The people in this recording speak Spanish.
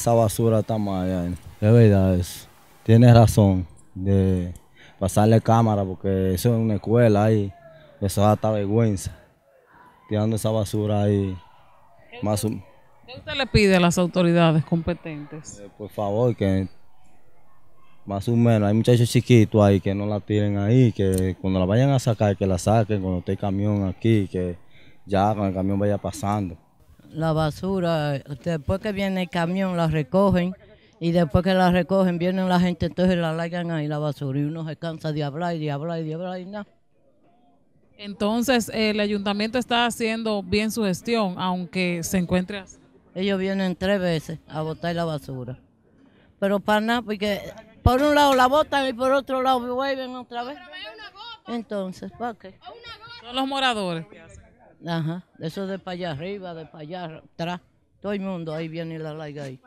Esa basura está mal, de verdad, es, tienes razón de pasarle cámara porque eso es una escuela y eso da hasta vergüenza, tirando esa basura ahí. Más ¿Qué usted le pide a las autoridades competentes? Eh, por favor, que más o menos, hay muchachos chiquitos ahí que no la tiren ahí, que cuando la vayan a sacar, que la saquen cuando esté el camión aquí, que ya con el camión vaya pasando la basura, después que viene el camión la recogen y después que la recogen vienen la gente, entonces la largan ahí la basura y uno se cansa de hablar y de hablar y de hablar y nada. Entonces el ayuntamiento está haciendo bien su gestión, aunque se encuentre Ellos vienen tres veces a botar la basura. Pero para nada, porque por un lado la botan y por otro lado vuelven otra vez. Entonces, ¿para qué? Son los moradores. Ajá, eso de para allá arriba, de para allá atrás. Todo el mundo ahí viene la laiga ahí.